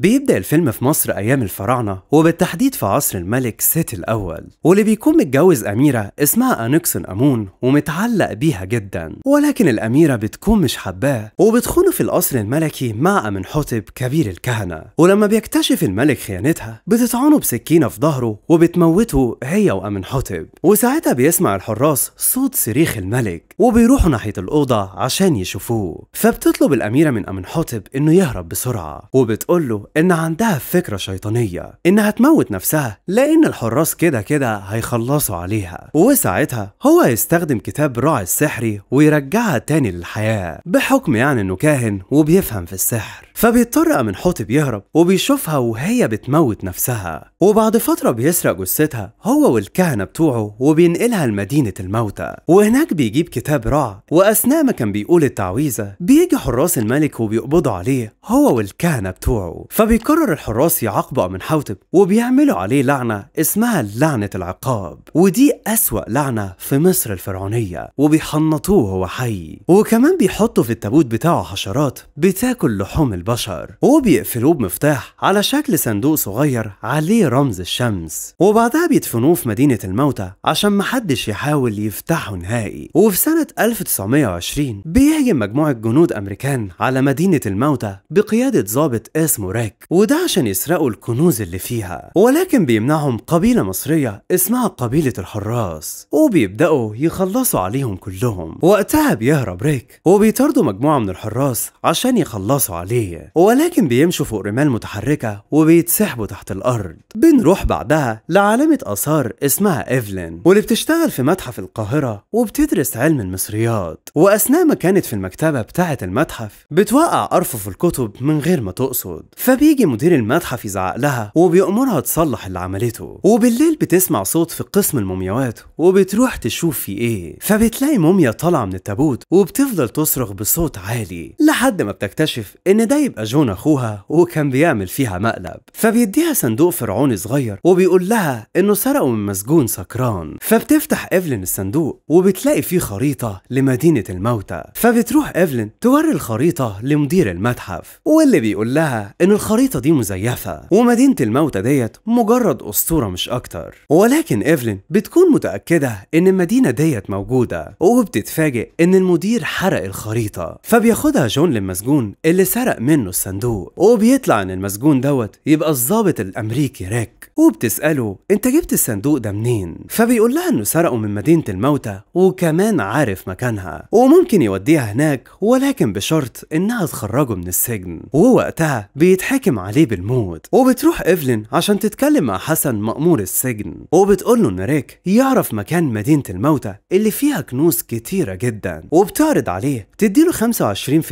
بيبدأ الفيلم في مصر أيام الفراعنة وبالتحديد في عصر الملك سيت الأول واللي بيكون متجوز أميرة اسمها أنكسن أمون ومتعلق بيها جدا ولكن الأميرة بتكون مش حباه وبتخونه في القصر الملكي مع حطب كبير الكهنة ولما بيكتشف الملك خيانتها بتطعنه بسكينة في ظهره وبتموته هي وأمن حطب وساعتها بيسمع الحراس صوت صريخ الملك وبيروحوا ناحية الأوضة عشان يشوفوه فبتطلب الأميرة من أمنحوتب إنه يهرب بسرعة وبتقول له إن عندها فكرة شيطانية إنها تموت نفسها لأن الحراس كده كده هيخلصوا عليها وساعتها هو هيستخدم كتاب راعي السحري ويرجعها تاني للحياة بحكم يعني إنه كاهن وبيفهم في السحر فبيضطر حوتب يهرب وبيشوفها وهي بتموت نفسها وبعد فترة بيسرق جثتها هو والكهنة بتوعه وبينقلها لمدينة الموتى وهناك بيجيب كتاب الكتاب راع وأثناء ما كان بيقول التعويذة بيجي حراس الملك وبيقبضوا عليه هو والكهنة بتوعه فبيقرر الحراس يعاقبوا من حوتب وبيعملوا عليه لعنة اسمها لعنة العقاب ودي أسوأ لعنة في مصر الفرعونية وبيحنطوه وهو حي وكمان بيحطوا في التابوت بتاعه حشرات بتاكل لحوم البشر وبيقفلوه بمفتاح على شكل صندوق صغير عليه رمز الشمس وبعدها بيدفنوه في مدينة الموتى عشان محدش يحاول يفتحه نهائي وفي سنة سنة 1920 بيهجم مجموعة جنود أمريكان على مدينة الموتى بقيادة ضابط اسمه ريك وده عشان يسرقوا الكنوز اللي فيها ولكن بيمنعهم قبيلة مصرية اسمها قبيلة الحراس وبيبدأوا يخلصوا عليهم كلهم وقتها بيهرب ريك وبيطاردوا مجموعة من الحراس عشان يخلصوا عليه ولكن بيمشوا فوق رمال متحركة وبيتسحبوا تحت الأرض بنروح بعدها لعالمة آثار اسمها إيفلين واللي بتشتغل في متحف القاهرة وبتدرس علم المصريات وأثناء ما كانت في المكتبة بتاعة المتحف بتوقع أرفف الكتب من غير ما تقصد فبيجي مدير المتحف يزعق لها وبيأمرها تصلح اللي عملته وبالليل بتسمع صوت في قسم المومياوات وبتروح تشوف في إيه فبتلاقي موميا طالعة من التابوت وبتفضل تصرخ بصوت عالي لحد ما بتكتشف إن ده يبقى جون أخوها وكان بيعمل فيها مقلب فبيديها صندوق فرعوني صغير وبيقول لها إنه سرقوا من مسجون سكران فبتفتح إيفلين الصندوق وبتلاقي فيه خريطة خريطة لمدينة الموتى فبتروح ايفلين توري الخريطة لمدير المتحف واللي بيقول لها ان الخريطة دي مزيفة ومدينة الموتى ديت مجرد اسطورة مش اكتر ولكن ايفلين بتكون متأكدة ان المدينة ديت موجودة وبتتفاجئ ان المدير حرق الخريطة فبياخدها جون للمسجون اللي سرق منه الصندوق وبيطلع ان المسجون دوت يبقى الضابط الامريكي ريك وبتسأله انت جبت الصندوق ده منين فبيقول لها انه سرقه من مدينة الموتى وكمان عارف عارف مكانها وممكن يوديها هناك ولكن بشرط انها تخرجه من السجن ووقتها بيتحكم عليه بالموت وبتروح ايفلين عشان تتكلم مع حسن مأمور السجن وبتقول له ان ريك يعرف مكان مدينة الموتى اللي فيها كنوز كتيرة جدا وبتعرض عليه تديله 25%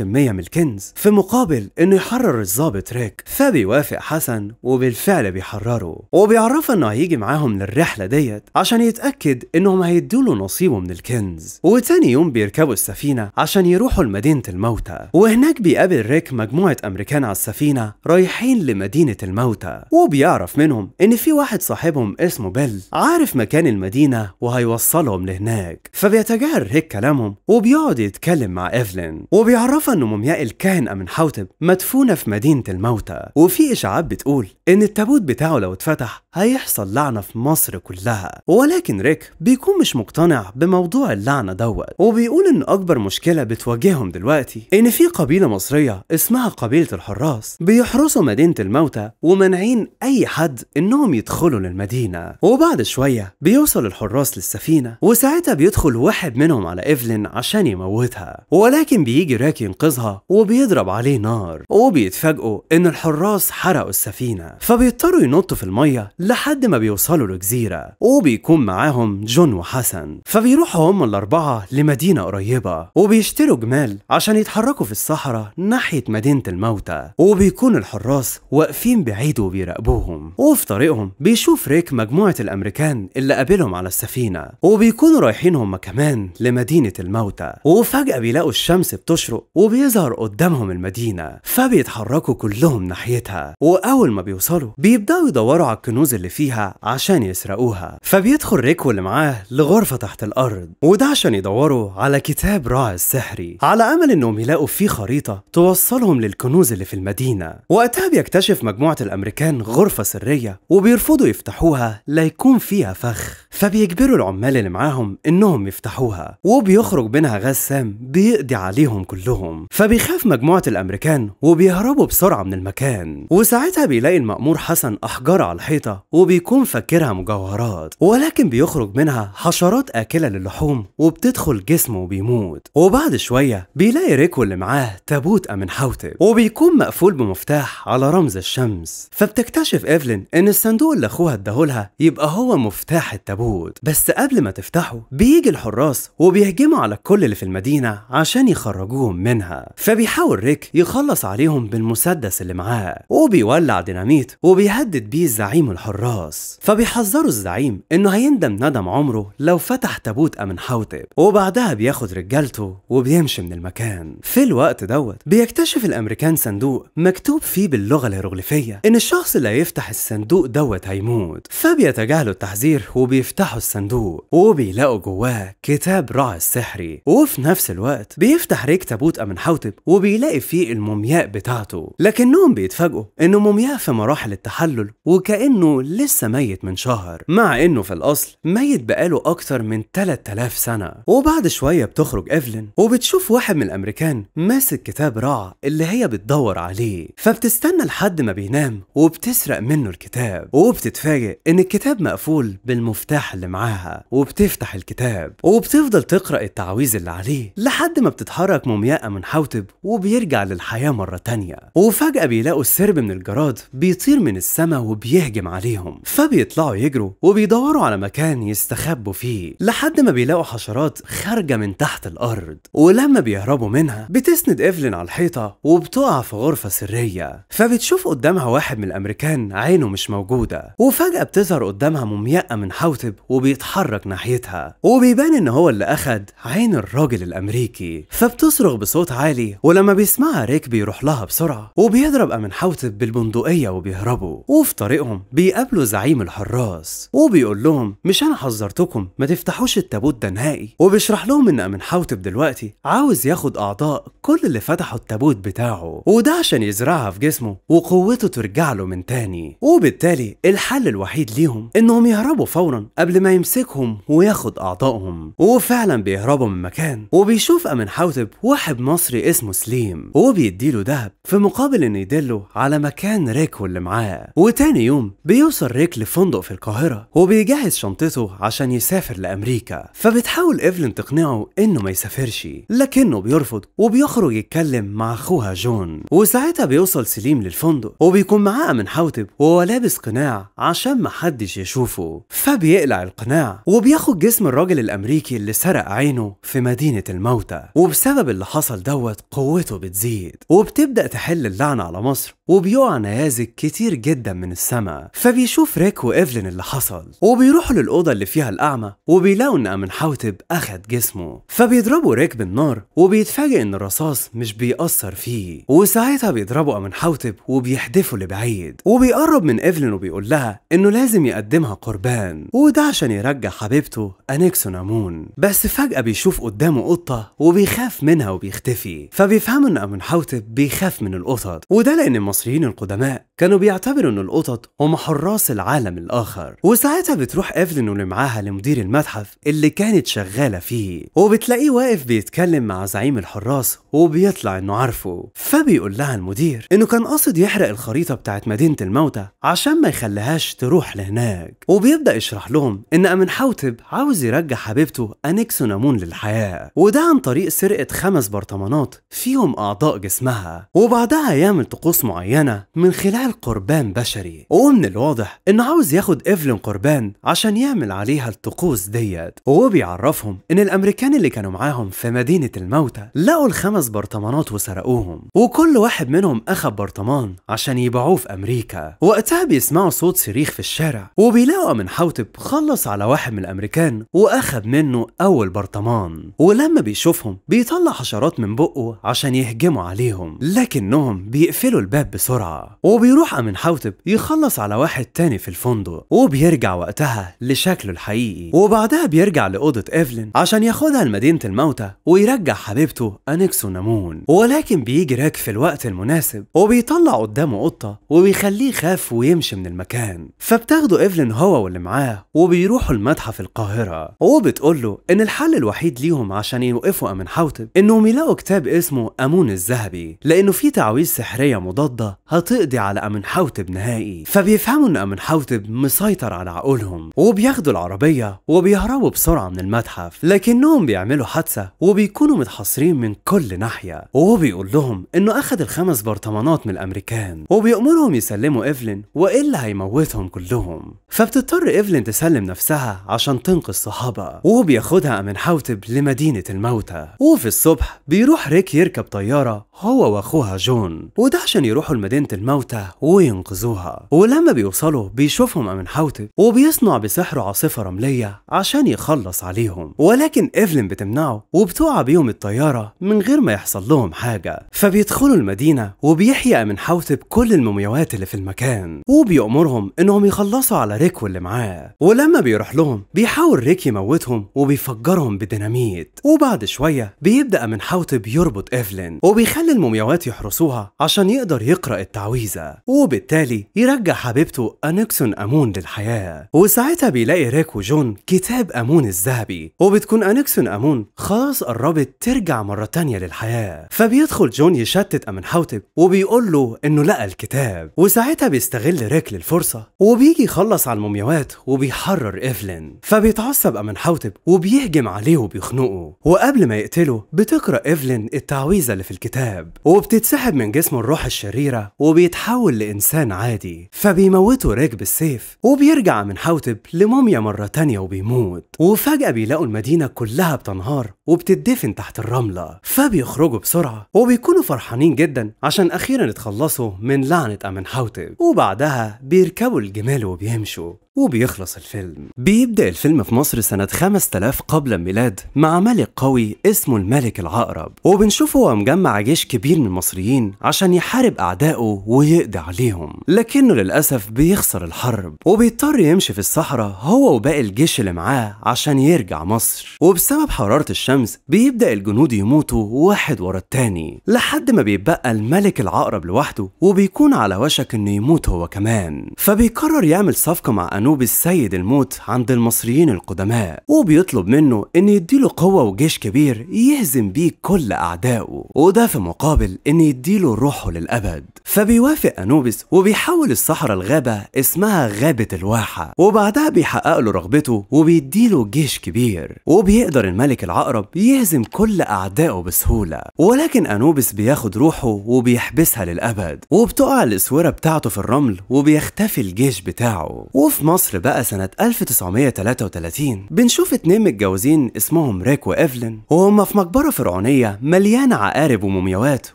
من الكنز في مقابل انه يحرر الظابط ريك فبيوافق حسن وبالفعل بيحرره وبيعرفه انه هيجي معاهم للرحلة ديت عشان يتأكد انهم هيدوله نصيبه من الكنز وتاني يوم بيركبوا السفينة عشان يروحوا لمدينة الموتى وهناك بيقابل ريك مجموعة أمريكان على السفينة رايحين لمدينة الموتى وبيعرف منهم إن في واحد صاحبهم اسمه بيل عارف مكان المدينة وهيوصلهم لهناك فبيتجاهل ريك كلامهم وبيقعد يتكلم مع إيفلين وبيعرفها إن مومياء الكاهن أمنحوتب مدفونة في مدينة الموتى وفي إشاعات بتقول إن التابوت بتاعه لو اتفتح هيحصل لعنة في مصر كلها ولكن ريك بيكون مش مقتنع بموضوع اللعنة دوت وبيقول ان اكبر مشكلة بتواجههم دلوقتي ان في قبيلة مصرية اسمها قبيلة الحراس بيحرسوا مدينة الموتى ومانعين اي حد انهم يدخلوا للمدينة وبعد شوية بيوصل الحراس للسفينة وساعتها بيدخل واحد منهم على ايفلين عشان يموتها ولكن بيجي ريك ينقذها وبيضرب عليه نار وبيتفاجئوا ان الحراس حرقوا السفينة فبيضطروا ينطوا في المية لحد ما بيوصلوا لجزيرة وبيكون معاهم جون وحسن فبيروحوا هم الأربعة لمدينة قريبة وبيشتروا جمال عشان يتحركوا في الصحراء ناحية مدينة الموتى وبيكون الحراس واقفين بعيد وبيراقبوهم وفي طريقهم بيشوف ريك مجموعة الأمريكان اللي قابلهم على السفينة وبيكونوا رايحين هم كمان لمدينة الموتى وفجأة بيلاقوا الشمس بتشرق وبيظهر قدامهم المدينة فبيتحركوا كلهم ناحيتها وأول ما بيوصلوا بيبدأوا يدوروا على الكنوز اللي فيها عشان يسرقوها فبيدخل ريك واللي معاه لغرفة تحت الأرض وده عشان يدوروا على كتاب راعي السحري على أمل إنهم يلاقوا فيه خريطة توصلهم للكنوز اللي في المدينة وقتها بيكتشف مجموعة الأمريكان غرفة سرية وبيرفضوا يفتحوها ليكون فيها فخ فبيجبروا العمال اللي معاهم إنهم يفتحوها وبيخرج منها غسام بيقضي عليهم كلهم فبيخاف مجموعة الأمريكان وبيهربوا بسرعة من المكان وساعتها بيلاقي المأمور حسن أحجار على الحيطة وبيكون فاكرها مجوهرات ولكن بيخرج منها حشرات آكلة للحوم وبتدخل جسمه وبيموت وبعد شوية بيلاقي ريكو اللي معاه تابوت أمنحوتب وبيكون مقفول بمفتاح على رمز الشمس فبتكتشف إيفلين إن الصندوق اللي أخوها اداهولها يبقى هو مفتاح التابوت بس قبل ما تفتحه بيجي الحراس وبيهجموا على كل اللي في المدينة عشان يخرجوهم منها فبيحاول ريك يخلص عليهم بالمسدس اللي معاه وبيولع ديناميت وبيهدد بيه زعيم الحراس الحراس فبيحذروا الزعيم انه هيندم ندم عمره لو فتح تابوت امنحوتب وبعدها بياخد رجالته وبيمشي من المكان في الوقت دوت بيكتشف الامريكان صندوق مكتوب فيه باللغه الهيروغليفيه ان الشخص اللي هيفتح الصندوق دوت هيموت فبيتجاهلوا التحذير وبيفتحوا الصندوق وبيلاقوا جواه كتاب راعي السحري وفي نفس الوقت بيفتح ريك تابوت امنحوتب وبيلاقي فيه المومياء بتاعته لكنهم بيتفاجئوا انه مومياء في مراحل التحلل وكانه لسه ميت من شهر مع إنه في الأصل ميت بقاله أكتر من 3000 سنة وبعد شوية بتخرج إيفلين وبتشوف واحد من الأمريكان ماسك كتاب رع اللي هي بتدور عليه فبتستنى لحد ما بينام وبتسرق منه الكتاب وبتتفاجئ إن الكتاب مقفول بالمفتاح اللي معاها وبتفتح الكتاب وبتفضل تقرأ التعويذ اللي عليه لحد ما بتتحرك مومياء من حوتب وبيرجع للحياة مرة تانية وفجأة بيلاقوا السرب من الجراد بيطير من السما وبيهجم عليه عليهم فبيطلعوا يجروا وبيدوروا على مكان يستخبوا فيه لحد ما بيلاقوا حشرات خارجة من تحت الأرض ولما بيهربوا منها بتسند إيفلين على الحيطة وبتقع في غرفة سرية فبتشوف قدامها واحد من الأمريكان عينه مش موجودة وفجأة بتظهر قدامها مومياء من حوتب وبيتحرك ناحيتها وبيبان إن هو اللي أخد عين الراجل الأمريكي فبتصرخ بصوت عالي ولما بيسمعها ريك بيروح لها بسرعة وبيضرب أمن حوتب بالبندقية وبيهربوا وفي طريقهم بي بيقابلوا زعيم الحراس وبيقول لهم مش انا حذرتكم ما تفتحوش التابوت ده نهائي وبيشرح لهم ان امن حوتب دلوقتي عاوز ياخد اعضاء كل اللي فتحوا التابوت بتاعه وده عشان يزرعها في جسمه وقوته ترجع له من تاني وبالتالي الحل الوحيد ليهم انهم يهربوا فورا قبل ما يمسكهم وياخد اعضائهم وفعلا بيهربوا من مكان وبيشوف امن حوتب واحد مصري اسمه سليم وبيديله دهب في مقابل ان يدله على مكان ريكو اللي معاه وتاني يوم بيقول بيوصل ريك لفندق في القاهرة وبيجهز شنطته عشان يسافر لأمريكا فبتحاول إيفلين تقنعه إنه ما يسافرش لكنه بيرفض وبيخرج يتكلم مع أخوها جون وساعتها بيوصل سليم للفندق وبيكون معاه من حوتب وهو لابس قناع عشان محدش يشوفه فبيقلع القناع وبياخد جسم الراجل الأمريكي اللي سرق عينه في مدينة الموتى وبسبب اللي حصل دوت قوته بتزيد وبتبدأ تحل اللعنة على مصر وبيقع نيازك كتير جدا من السماء فبي فبيشوف ريك وإيفلين اللي حصل وبيروحوا للأوضة اللي فيها الأعمى وبيلاقوا إن أمن حوتب أخد جسمه فبيضربوا ريك بالنار وبيتفاجئ إن الرصاص مش بيأثر فيه وساعتها بيضربوا أمن حوتب وبيحدفوا لبعيد وبيقرب من إيفلين وبيقول لها إنه لازم يقدمها قربان وده عشان يرجع حبيبته أنيكسون أمون بس فجأة بيشوف قدامه قطة وبيخاف منها وبيختفي فبيفهموا إن أمن حوتب بيخاف من القطط وده لأن المصريين القدماء كانوا بيعتبروا إن القطط هم حرات حراس العالم الآخر وساعتها بتروح إيفلين واللي معاها لمدير المتحف اللي كانت شغالة فيه وبتلاقيه واقف بيتكلم مع زعيم الحراس وبيطلع إنه عارفه فبيقول لها المدير إنه كان قاصد يحرق الخريطة بتاعت مدينة الموتى عشان ما يخليهاش تروح لهناك وبيبدأ يشرح لهم إن أمن حوتب عاوز يرجع حبيبته أنكسو نامون للحياة وده عن طريق سرقة خمس برطمانات فيهم أعضاء جسمها وبعدها يعمل طقوس معينة من خلال قربان بشري ومن الواضح واضح انه عاوز ياخد ايفلين قربان عشان يعمل عليها الطقوس ديت وهو بيعرفهم ان الامريكان اللي كانوا معاهم في مدينه الموتى لقوا الخمس برطمانات وسرقوهم وكل واحد منهم اخد برطمان عشان يبيعوه في امريكا وقتها بيسمعوا صوت صريخ في الشارع وبيلاقوا من حوتب خلص على واحد من الامريكان واخد منه اول برطمان ولما بيشوفهم بيطلع حشرات من بقه عشان يهجموا عليهم لكنهم بيقفلوا الباب بسرعه وبيروح امن حوتب يخلص على واحد التاني في الفندق وبيرجع وقتها لشكله الحقيقي وبعدها بيرجع لأوضة إيفلين عشان ياخدها لمدينة الموتى ويرجع حبيبته أنكسو نامون ولكن بيجي راك في الوقت المناسب وبيطلع قدامه قطة وبيخليه يخاف ويمشي من المكان فبتاخده إيفلين هو واللي معاه وبيروحوا المتحف القاهرة وبتقول له إن الحل الوحيد ليهم عشان يوقفوا أمن حوتب إنهم يلاقوا كتاب اسمه أمون الذهبي لأنه في تعويذ سحرية مضادة هتقضي على أمن حوتب نهائي فبيفهموا بيحاولوا أن حوتب مسيطر على عقولهم وبياخدوا العربية وبيهربوا بسرعة من المتحف لكنهم بيعملوا حادثة وبيكونوا متحصرين من كل ناحية وبيقول لهم إنه أخد الخمس برطمانات من الأمريكان وبيأمرهم يسلموا إيفلين وإلا هيموتهم كلهم فبتضطر إيفلين تسلم نفسها عشان تنقذ صحابها وبياخدها أمن حوتب لمدينة الموتى وفي الصبح بيروح ريك يركب طيارة هو وأخوها جون وده عشان يروحوا لمدينة الموتى وينقذوها ولما بيوصلوا بيوصلوا بيشوفهم من حوته وبيصنع بسحره عاصفة رملية عشان يخلص عليهم ولكن إيفلين بتمنعه وبتقع بيهم الطيارة من غير ما يحصل لهم حاجة فبيدخلوا المدينة وبيحيا من حوته بكل المومياوات اللي في المكان وبيأمرهم إنهم يخلصوا على ريكو اللي معاه ولما بيروح لهم بيحاول ريك يموتهم وبيفجرهم بديناميت وبعد شوية بيبدأ من حوته بيربط إيفلين وبيخلي المومياوات يحرسوها عشان يقدر يقرأ التعويذة وبالتالي يرجع حبيبته يقرأ أنكسون أمون للحياة وساعتها بيلاقي ريك وجون كتاب أمون الذهبي وبتكون أنكسون أمون خلاص قربت ترجع مرة تانية للحياة فبيدخل جون يشتت أمن حوتب وبيقول له إنه لقى الكتاب وساعتها بيستغل ريك للفرصة وبيجي يخلص على المومياوات وبيحرر إيفلين فبيتعصب أمن حوتب وبيهجم عليه وبيخنقه وقبل ما يقتله بتقرأ إيفلين التعويذة اللي في الكتاب وبتتسحب من جسمه الروح الشريرة وبيتحول لإنسان عادي فبيموت بيموته ريك بالسيف وبيرجع من حوتب لموميا مرة تانية وبيموت وفجأة بيلاقوا المدينة كلها بتنهار وبتدفن تحت الرملة فبيخرجوا بسرعة وبيكونوا فرحانين جدا عشان أخيرا اتخلصوا من لعنة أمن حوتب وبعدها بيركبوا الجمال وبيمشوا وبيخلص الفيلم بيبدأ الفيلم في مصر سنة 5000 قبل الميلاد مع ملك قوي اسمه الملك العقرب وبنشوفه هو مجمع جيش كبير من المصريين عشان يحارب أعدائه ويقضي عليهم لكنه للأسف بيخسر الحرب وبيضطر يمشي في الصحراء هو وباقي الجيش اللي معاه عشان يرجع مصر وبسبب حرارة الشمس الشمس بيبدأ الجنود يموتوا واحد ورا التاني لحد ما بيتبقى الملك العقرب لوحده وبيكون على وشك انه يموت هو كمان فبيقرر يعمل صفقة مع أنوبيس سيد الموت عند المصريين القدماء وبيطلب منه ان يديله قوة وجيش كبير يهزم بيه كل أعدائه وده في مقابل ان يديله روحه للأبد فبيوافق أنوبيس وبيحول الصحراء الغابة اسمها غابة الواحة وبعدها بيحقق له رغبته وبيديله جيش كبير وبيقدر الملك العقرب العقرب يهزم كل أعدائه بسهولة ولكن أنوبس بياخد روحه وبيحبسها للأبد وبتقع الأسورة بتاعته في الرمل وبيختفي الجيش بتاعه وفي مصر بقى سنة 1933 بنشوف اتنين متجوزين اسمهم ريك وإيفلين وهما في مقبرة فرعونية مليانة عقارب ومومياوات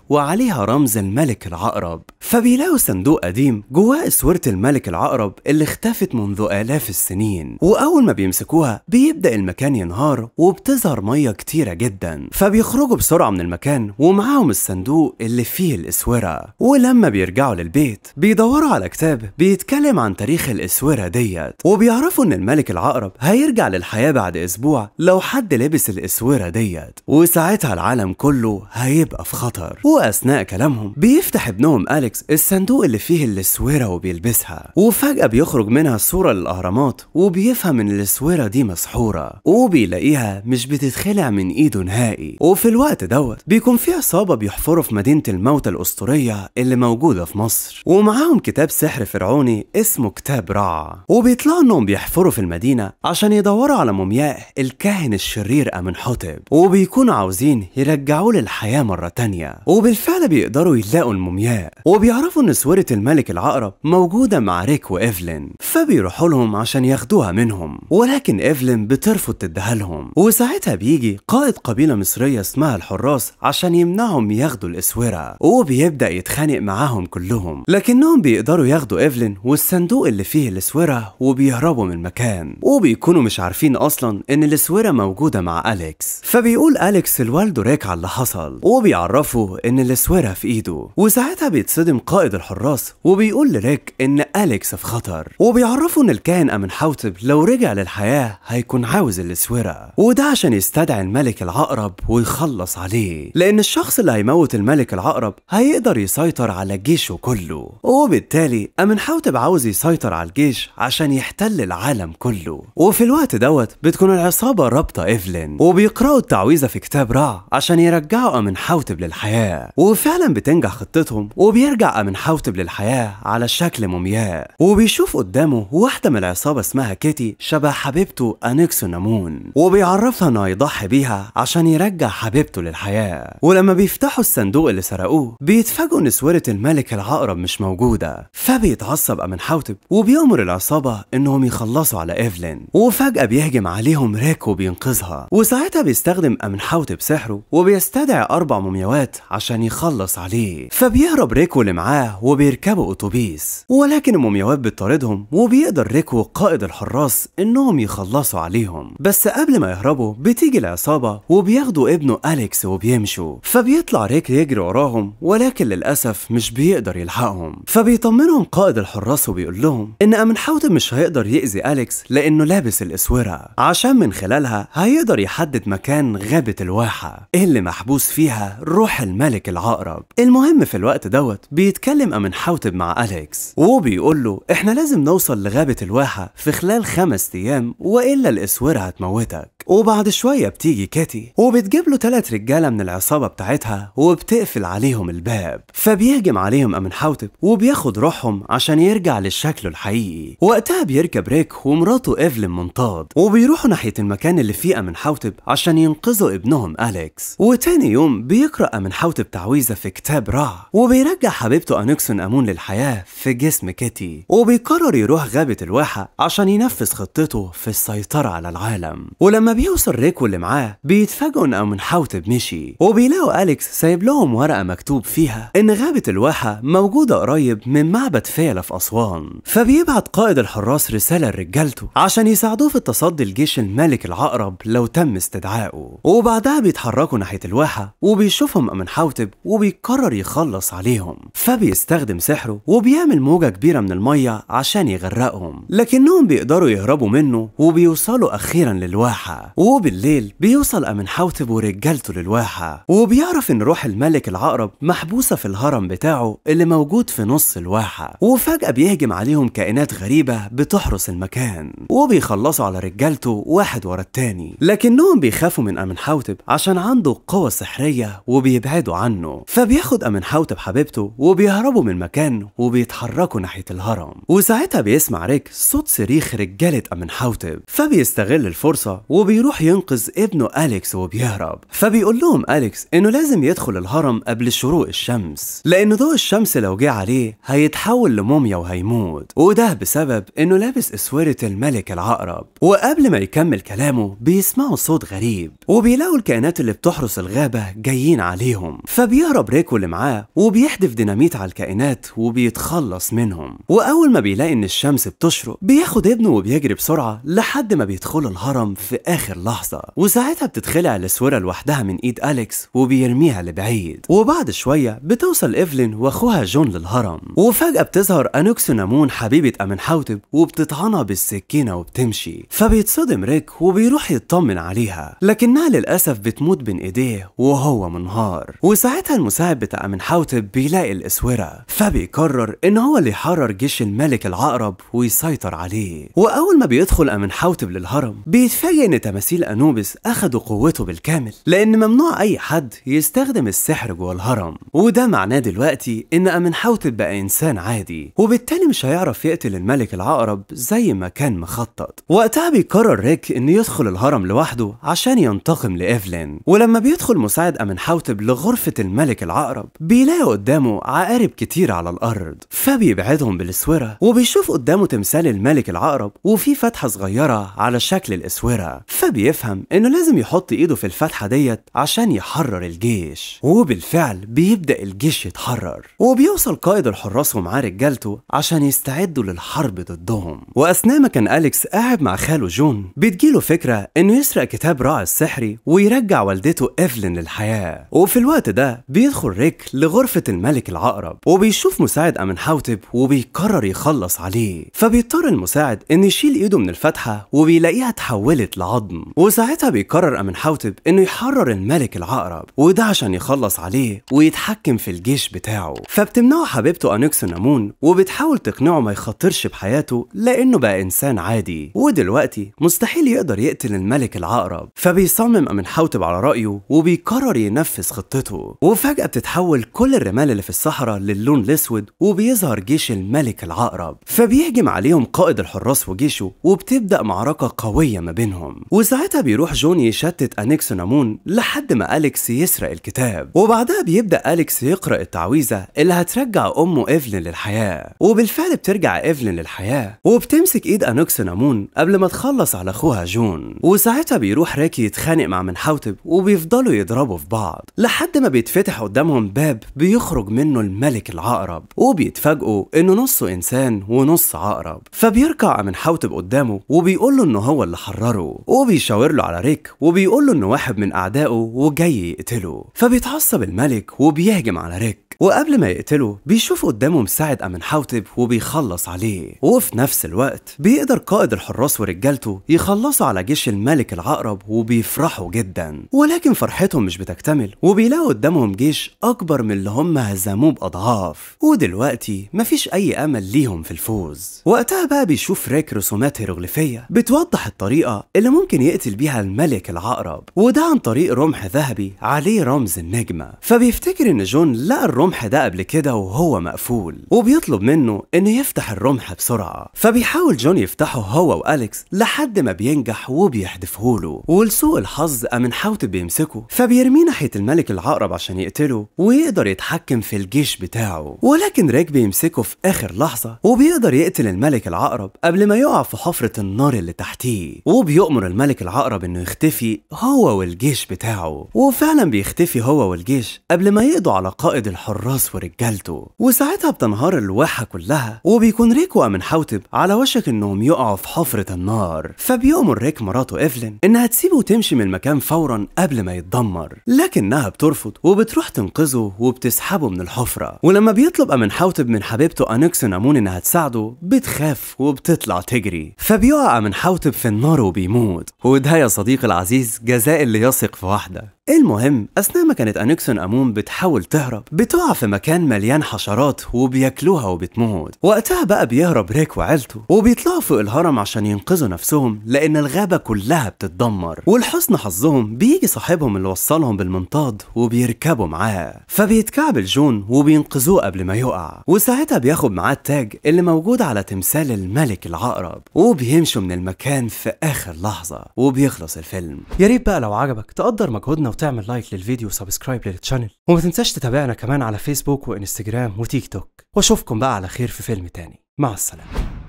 وعليها رمز الملك العقرب فبيلاقوا صندوق قديم جواه أسورة الملك العقرب اللي اختفت منذ آلاف السنين وأول ما بيمسكوها بيبدأ المكان ينهار وبتظهر مية كتيرة جدا فبيخرجوا بسرعة من المكان ومعاهم الصندوق اللي فيه الاسورة ولما بيرجعوا للبيت بيدوروا على كتاب بيتكلم عن تاريخ الاسورة ديت وبيعرفوا ان الملك العقرب هيرجع للحياة بعد اسبوع لو حد لبس الاسورة ديت وساعتها العالم كله هيبقى في خطر واثناء كلامهم بيفتح ابنهم اليكس الصندوق اللي فيه الاسورة وبيلبسها وفجأة بيخرج منها صورة للاهرامات وبيفهم ان الاسورة دي مسحورة وبيلاقيها مش بتتخلع من ايده نهائي وفي الوقت دوت بيكون في عصابه بيحفروا في مدينه الموتى الاسطوريه اللي موجوده في مصر ومعاهم كتاب سحر فرعوني اسمه كتاب رع وبيطلعوا انهم بيحفروا في المدينه عشان يدوروا على مومياء الكاهن الشرير امن حطب وبيكونوا عاوزين يرجعوه للحياه مره تانية وبالفعل بيقدروا يلاقوا المومياء وبيعرفوا ان سوره الملك العقرب موجوده مع ريك وايفلين فبيروحوا لهم عشان ياخدوها منهم ولكن ايفلين بترفض تديها لهم وساعتها بيجي قائد قبيلة مصرية اسمها الحراس عشان يمنعهم ياخدوا الاسورة وبيبدأ يتخانق معاهم كلهم لكنهم بيقدروا ياخدوا ايفلين والصندوق اللي فيه الاسورة وبيهربوا من المكان وبيكونوا مش عارفين اصلا ان الاسورة موجودة مع اليكس فبيقول اليكس لوالده ريك على اللي حصل وبيعرفه ان الاسورة في ايده وساعتها بيتصدم قائد الحراس وبيقول لريك ان اليكس في خطر وبيعرفه ان الكاهن امن حوتب لو رجع للحياة هيكون عاوز الاسورة وده عشان يستدعي الملك العقرب ويخلص عليه لأن الشخص اللي هيموت الملك العقرب هيقدر يسيطر على جيشه كله وبالتالي أمنحوتب عاوز يسيطر على الجيش عشان يحتل العالم كله وفي الوقت دوت بتكون العصابة رابطة إيفلين وبيقرأوا التعويذة في كتاب رع عشان يرجعوا أمنحوتب للحياة وفعلا بتنجح خطتهم وبيرجع أمنحوتب للحياة على شكل مومياء وبيشوف قدامه واحدة من العصابة اسمها كيتي شبه حبيبته أنيكسو نامون وبيعرفها إنه هيضحي بيها عشان يرجع حبيبته للحياة ولما بيفتحوا الصندوق اللي سرقوه بيتفاجئوا ان سورة الملك العقرب مش موجودة فبيتعصب أمن حوتب وبيأمر العصابة إنهم يخلصوا على إيفلين وفجأة بيهجم عليهم ريك وبينقذها وساعتها بيستخدم أمن حوتب سحره وبيستدعي أربع مومياوات عشان يخلص عليه فبيهرب ريكو اللي معاه وبيركبوا أتوبيس ولكن المومياوات بتطاردهم وبيقدر ريكو قائد الحراس إنهم يخلصوا عليهم بس قبل ما يهربوا بتيجي العصابة العصابة وبياخدوا ابنه أليكس وبيمشوا فبيطلع ريك يجري وراهم ولكن للأسف مش بيقدر يلحقهم فبيطمنهم قائد الحراس وبيقول لهم إن أمن حوتم مش هيقدر يأذي أليكس لأنه لابس الأسورة عشان من خلالها هيقدر يحدد مكان غابة الواحة اللي محبوس فيها روح الملك العقرب المهم في الوقت دوت بيتكلم أمن حوتب مع أليكس وبيقول له إحنا لازم نوصل لغابة الواحة في خلال خمس أيام وإلا الأسورة هتموتك وبعد شوية بتيجي بتيجي كاتي وبتجيب له تلات رجالة من العصابة بتاعتها وبتقفل عليهم الباب فبيهجم عليهم أمن حوتب وبياخد روحهم عشان يرجع لشكله الحقيقي وقتها بيركب ريك ومراته إيفلين منطاد وبيروحوا ناحية المكان اللي فيه أمن حوتب عشان ينقذوا ابنهم أليكس وتاني يوم بيقرأ أمن حوتب تعويذة في كتاب رع وبيرجع حبيبته أنوكسون أمون للحياة في جسم كاتي وبيقرر يروح غابة الواحة عشان ينفذ خطته في السيطرة على العالم ولما بيوصل ريك واللي معاه معاه بيتفاجئوا ان منحوت بمشي وبيلاقوا أليكس سايب لهم ورقة مكتوب فيها إن غابة الواحة موجودة قريب من معبد فيلة في أسوان فبيبعت قائد الحراس رسالة لرجالته عشان يساعدوه في التصدي لجيش الملك العقرب لو تم استدعائه وبعدها بيتحركوا ناحية الواحة وبيشوفهم أمنحوتب وبيقرر يخلص عليهم فبيستخدم سحره وبيعمل موجة كبيرة من المية عشان يغرقهم لكنهم بيقدروا يهربوا منه وبيوصلوا أخيرا للواحة وبالليل بي بيوصل أمن حوتب ورجالته للواحة وبيعرف إن روح الملك العقرب محبوسة في الهرم بتاعه اللي موجود في نص الواحة وفجأة بيهجم عليهم كائنات غريبة بتحرس المكان وبيخلصوا على رجالته واحد ورا التاني لكنهم بيخافوا من أمن حوتب عشان عنده قوة سحرية وبيبعدوا عنه فبياخد أمن حوتب حبيبته وبيهربوا من المكان وبيتحركوا ناحية الهرم وساعتها بيسمع ريك صوت صريخ رجالة أمن حوتب فبيستغل الفرصة وبيروح ينقذ ابن منه أليكس وبيهرب بيهرب فبيقول لهم أليكس إنه لازم يدخل الهرم قبل شروق الشمس لأنه ضوء الشمس لو جه عليه هيتحول لموميا وهيموت وده بسبب إنه لابس أسورة الملك العقرب وقبل ما يكمل كلامه بيسمعوا صوت غريب وبيلاقوا الكائنات اللي بتحرس الغابة جايين عليهم فبيهرب ريكو اللي معاه وبيحدف ديناميت على الكائنات وبيتخلص منهم وأول ما بيلاقي إن الشمس بتشرق بياخد ابنه وبيجري بسرعة لحد ما بيدخلوا الهرم في آخر لحظة وساعتها ساعتها بتتخلع الاسوره لوحدها من ايد أليكس وبيرميها لبعيد وبعد شوية بتوصل إيفلين وأخوها جون للهرم وفجأة بتظهر أنوكسونامون حبيبة أمن حوتب وبتطعنها بالسكينة وبتمشي فبيتصدم ريك وبيروح يطمن عليها لكنها للأسف بتموت بين إيديه وهو منهار وساعتها المساعد بتاع أمن حوتب بيلاقي الأسورة فبيقرر إن هو اللي يحرر جيش الملك العقرب ويسيطر عليه وأول ما بيدخل أمن حوتب للهرم بيتفاجئ إن تماثيل أنوبس أخدوا قوته بالكامل لأن ممنوع أي حد يستخدم السحر جوه الهرم وده معناه دلوقتي إن أمنحوتب بقى إنسان عادي وبالتالي مش هيعرف يقتل الملك العقرب زي ما كان مخطط وقتها بيقرر ريك إنه يدخل الهرم لوحده عشان ينتقم لإيفلين ولما بيدخل مساعد أمنحوتب لغرفة الملك العقرب بيلاقي قدامه عقارب كتير على الأرض فبيبعدهم بالإسورة وبيشوف قدامه تمثال الملك العقرب وفي فتحة صغيرة على شكل الإسورة فبيفهم إنه لازم يحط ايده في الفتحة ديت عشان يحرر الجيش وبالفعل بيبدأ الجيش يتحرر وبيوصل قائد الحراس ومعاه رجالته عشان يستعدوا للحرب ضدهم وأثناء ما كان أليكس قاعد مع خاله جون بتجيله فكرة إنه يسرق كتاب راعي السحري ويرجع والدته إيفلين للحياة وفي الوقت ده بيدخل ريك لغرفة الملك العقرب وبيشوف مساعد أمن حوتب وبيقرر يخلص عليه فبيضطر المساعد إنه يشيل إيده من الفتحة وبيلاقيها اتحولت لعظم وساعتها بيقرر قرر أمن حوتب إنه يحرر الملك العقرب وده عشان يخلص عليه ويتحكم في الجيش بتاعه فبتمنعه حبيبته نامون وبتحاول تقنعه ما يخطرش بحياته لأنه بقى إنسان عادي ودلوقتي مستحيل يقدر يقتل الملك العقرب فبيصمم أمن حوتب على رأيه وبيقرر ينفذ خطته وفجأة بتتحول كل الرمال اللي في الصحراء للون الأسود وبيظهر جيش الملك العقرب فبيهجم عليهم قائد الحراس وجيشه وبتبدأ معركة قوية ما بينهم وساعتها بيروح جون يشتت يشتت أنيكسونامون لحد ما أليكس يسرق الكتاب وبعدها بيبدأ أليكس يقرأ التعويذة اللي هترجع أمه إيفلين للحياة وبالفعل بترجع إيفلين للحياة وبتمسك إيد أنيكسونامون قبل ما تخلص على أخوها جون وساعتها بيروح راكي يتخانق مع منحوتب وبيفضلوا يضربوا في بعض لحد ما بيتفتح قدامهم باب بيخرج منه الملك العقرب وبيتفاجئوا إنه نصه إنسان ونص عقرب فبيركع منحوتب قدامه وبيقول له إن هو اللي حرره وبيشاور له على ريك وبيقول له إن واحد من أعدائه وجاي يقتله فبيتعصب الملك وبيهجم على ريك وقبل ما يقتله بيشوف قدامه مساعد أمن حوطب وبيخلص عليه وفي نفس الوقت بيقدر قائد الحراس ورجالته يخلصوا على جيش الملك العقرب وبيفرحوا جدا ولكن فرحتهم مش بتكتمل وبيلاقوا قدامهم جيش أكبر من اللي هم هزموه بأضعاف ودلوقتي مفيش أي أمل ليهم في الفوز وقتها بقى بيشوف ريك رسومات هيروغليفية بتوضح الطريقة اللي ممكن يقتل بيها الملك العقرب وده عن طريق رمح ذهبي عليه رمز النجمة فبيفتكر إن جون لقى الرمح الرمح ده قبل كده وهو مقفول وبيطلب منه انه يفتح الرمح بسرعه فبيحاول جون يفتحه هو واليكس لحد ما بينجح وبيحدفهوله ولسوء الحظ امن حاوت بيمسكه فبيرميه ناحيه الملك العقرب عشان يقتله ويقدر يتحكم في الجيش بتاعه ولكن ريك بيمسكه في اخر لحظه وبيقدر يقتل الملك العقرب قبل ما يقع في حفره النار اللي تحتيه وبيؤمر الملك العقرب انه يختفي هو والجيش بتاعه وفعلا بيختفي هو والجيش قبل ما يقضوا على قائد الحر الراس ورجالته وساعتها بتنهار الواحة كلها وبيكون ريك من حوتب على وشك انهم يقعوا في حفرة النار فبيأمر ريك مراته ايفلين انها تسيبه وتمشي من المكان فورا قبل ما يتدمر لكنها بترفض وبتروح تنقذه وبتسحبه من الحفرة ولما بيطلب من حوتب من حبيبته انكس نامون انها تساعده بتخاف وبتطلع تجري فبيقع من حوتب في النار وبيموت وده يا صديقي العزيز جزاء اللي يثق في واحدة المهم اثناء ما كانت انكسون امون بتحاول تهرب بتقع بتقع في مكان مليان حشرات وبياكلوها وبتموت وقتها بقى بيهرب ريك وعيلته وبيطلعوا فوق الهرم عشان ينقذوا نفسهم لان الغابه كلها بتتدمر ولحسن حظهم بيجي صاحبهم اللي وصلهم بالمنطاد وبيركبوا معاه فبيتكعبل جون وبينقذوه قبل ما يقع وساعتها بياخد معاه التاج اللي موجود على تمثال الملك العقرب وبيمشوا من المكان في اخر لحظه وبيخلص الفيلم يا ريت بقى لو عجبك تقدر مجهودنا وتعمل لايك للفيديو وسبسكرايب للتشانل وما تنساش تتابعنا كمان على على فيسبوك وانستجرام وتيك توك واشوفكم بقى على خير في فيلم تاني مع السلامه